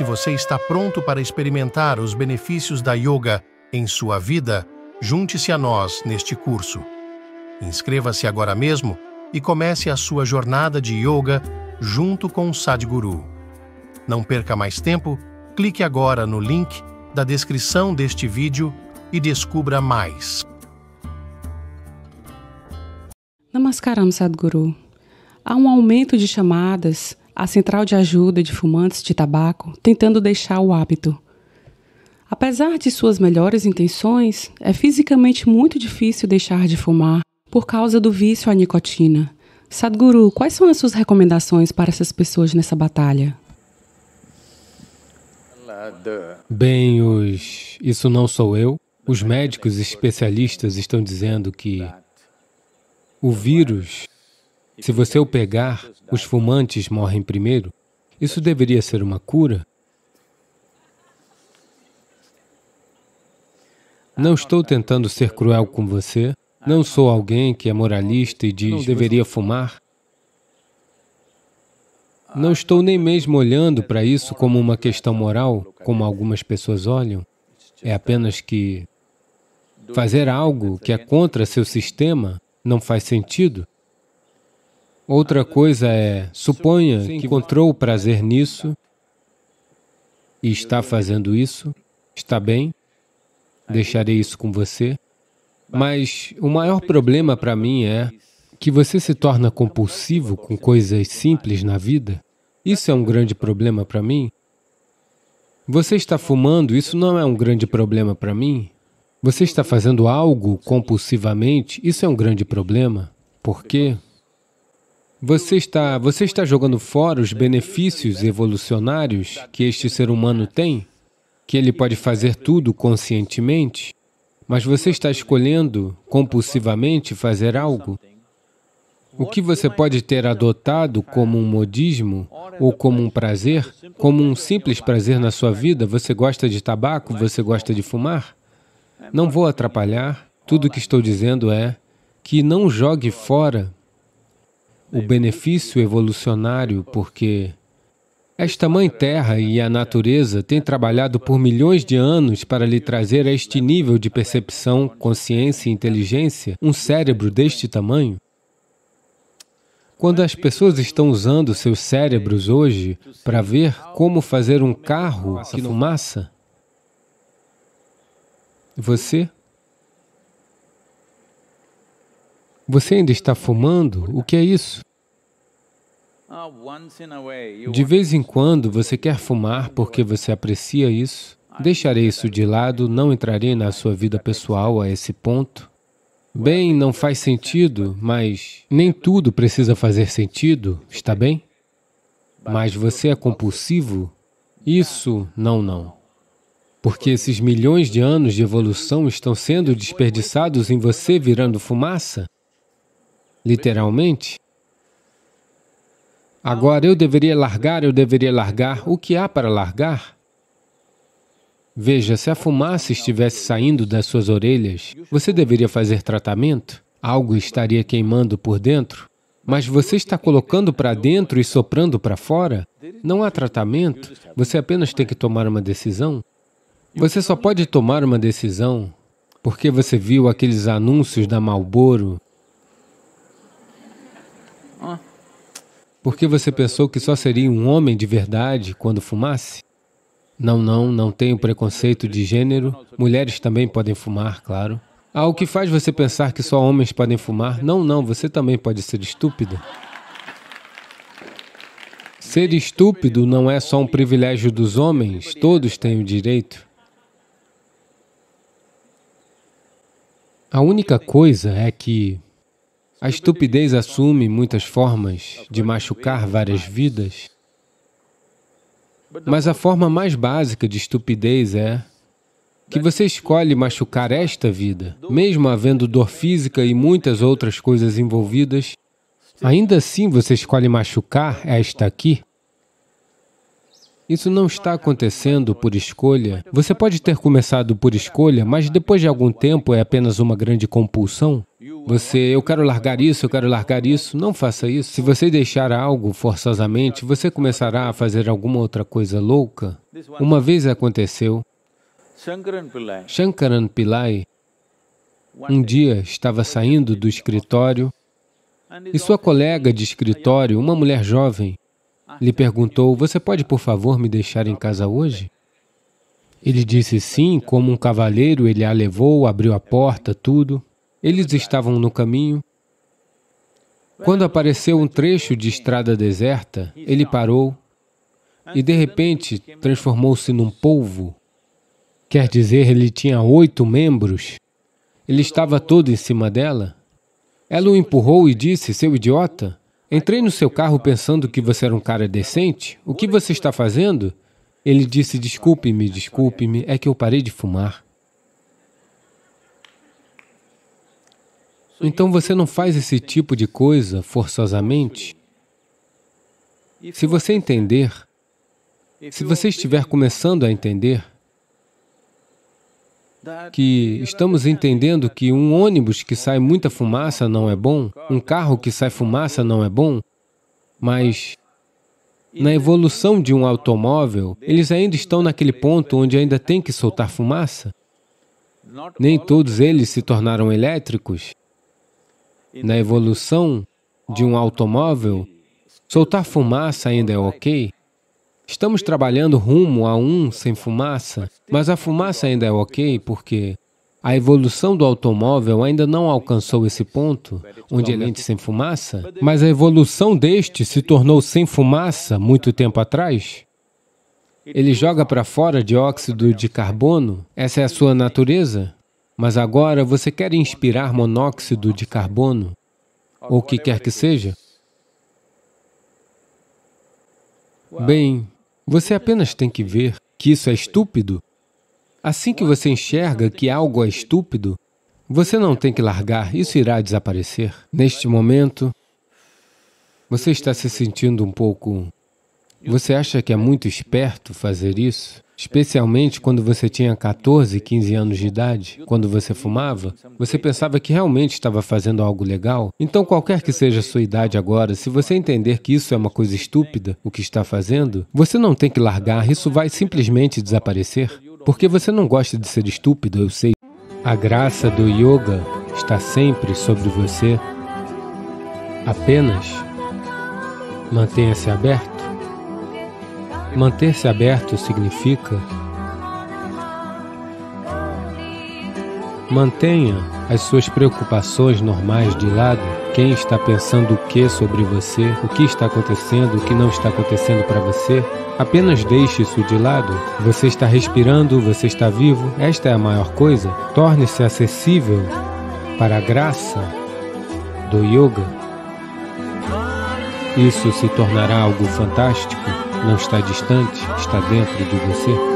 Se você está pronto para experimentar os benefícios da yoga em sua vida, junte-se a nós neste curso. Inscreva-se agora mesmo e comece a sua jornada de yoga junto com o Sadhguru. Não perca mais tempo, clique agora no link da descrição deste vídeo e descubra mais. Namaskaram, Sadhguru. Há um aumento de chamadas a Central de Ajuda de Fumantes de Tabaco tentando deixar o hábito. Apesar de suas melhores intenções, é fisicamente muito difícil deixar de fumar por causa do vício à nicotina. Sadhguru, quais são as suas recomendações para essas pessoas nessa batalha? Bem, os isso não sou eu. Os médicos especialistas estão dizendo que o vírus se você o pegar, os fumantes morrem primeiro. Isso deveria ser uma cura? Não estou tentando ser cruel com você. Não sou alguém que é moralista e diz, deveria fumar. Não estou nem mesmo olhando para isso como uma questão moral, como algumas pessoas olham. É apenas que fazer algo que é contra seu sistema não faz sentido. Outra coisa é, suponha que encontrou o prazer nisso e está fazendo isso, está bem, deixarei isso com você. Mas o maior problema para mim é que você se torna compulsivo com coisas simples na vida. Isso é um grande problema para mim. Você está fumando, isso não é um grande problema para mim. Você está fazendo algo compulsivamente, isso é um grande problema. Por quê? Você está, você está jogando fora os benefícios evolucionários que este ser humano tem, que ele pode fazer tudo conscientemente, mas você está escolhendo compulsivamente fazer algo. O que você pode ter adotado como um modismo ou como um prazer, como um simples prazer na sua vida, você gosta de tabaco, você gosta de fumar? Não vou atrapalhar, tudo o que estou dizendo é que não jogue fora o benefício evolucionário, porque esta Mãe Terra e a natureza têm trabalhado por milhões de anos para lhe trazer a este nível de percepção, consciência e inteligência um cérebro deste tamanho. Quando as pessoas estão usando seus cérebros hoje para ver como fazer um carro que fumaça, você Você ainda está fumando? O que é isso? Ah, de vez em quando você quer fumar porque você aprecia isso. Deixarei isso de lado, não entrarei na sua vida pessoal a esse ponto. Bem, não faz sentido, mas nem tudo precisa fazer sentido, está bem? Mas você é compulsivo? Isso, não, não. Porque esses milhões de anos de evolução estão sendo desperdiçados em você virando fumaça? literalmente? Agora eu deveria largar, eu deveria largar. O que há para largar? Veja, se a fumaça estivesse saindo das suas orelhas, você deveria fazer tratamento? Algo estaria queimando por dentro? Mas você está colocando para dentro e soprando para fora? Não há tratamento, você apenas tem que tomar uma decisão. Você só pode tomar uma decisão porque você viu aqueles anúncios da Marlboro porque você pensou que só seria um homem de verdade quando fumasse? Não, não, não tenho preconceito de gênero. Mulheres também podem fumar, claro. Ah, o que faz você pensar que só homens podem fumar? Não, não, você também pode ser estúpido. Ser estúpido não é só um privilégio dos homens, todos têm o direito. A única coisa é que a estupidez assume muitas formas de machucar várias vidas, mas a forma mais básica de estupidez é que você escolhe machucar esta vida, mesmo havendo dor física e muitas outras coisas envolvidas, ainda assim você escolhe machucar esta aqui, isso não está acontecendo por escolha. Você pode ter começado por escolha, mas depois de algum tempo é apenas uma grande compulsão. Você, eu quero largar isso, eu quero largar isso. Não faça isso. Se você deixar algo forçosamente, você começará a fazer alguma outra coisa louca. Uma vez aconteceu. Shankaran Pillai, um dia, estava saindo do escritório e sua colega de escritório, uma mulher jovem, lhe perguntou: Você pode, por favor, me deixar em casa hoje? Ele disse sim, como um cavaleiro, ele a levou, abriu a porta, tudo. Eles estavam no caminho. Quando apareceu um trecho de estrada deserta, ele parou e, de repente, transformou-se num polvo. Quer dizer, ele tinha oito membros. Ele estava todo em cima dela. Ela o empurrou e disse: Seu idiota, Entrei no seu carro pensando que você era um cara decente. O que você está fazendo? Ele disse: Desculpe-me, desculpe-me, é que eu parei de fumar. Então você não faz esse tipo de coisa forçosamente? Se você entender, se você estiver começando a entender, que estamos entendendo que um ônibus que sai muita fumaça não é bom, um carro que sai fumaça não é bom, mas na evolução de um automóvel, eles ainda estão naquele ponto onde ainda tem que soltar fumaça. Nem todos eles se tornaram elétricos. Na evolução de um automóvel, soltar fumaça ainda é ok, Estamos trabalhando rumo a um sem fumaça, mas a fumaça ainda é ok porque a evolução do automóvel ainda não alcançou esse ponto, onde é lente sem fumaça, mas a evolução deste se tornou sem fumaça muito tempo atrás. Ele joga para fora dióxido de carbono, essa é a sua natureza, mas agora você quer inspirar monóxido de carbono, ou o que quer que seja? Bem, você apenas tem que ver que isso é estúpido. Assim que você enxerga que algo é estúpido, você não tem que largar, isso irá desaparecer. Neste momento, você está se sentindo um pouco... Você acha que é muito esperto fazer isso? Especialmente quando você tinha 14, 15 anos de idade, quando você fumava, você pensava que realmente estava fazendo algo legal. Então, qualquer que seja a sua idade agora, se você entender que isso é uma coisa estúpida, o que está fazendo, você não tem que largar, isso vai simplesmente desaparecer. Porque você não gosta de ser estúpido, eu sei. A graça do yoga está sempre sobre você. Apenas mantenha-se aberto. Manter-se aberto significa Mantenha as suas preocupações normais de lado. Quem está pensando o que sobre você, o que está acontecendo, o que não está acontecendo para você, apenas deixe isso de lado. Você está respirando, você está vivo, esta é a maior coisa. Torne-se acessível para a graça do yoga. Isso se tornará algo fantástico não está distante, está dentro de você.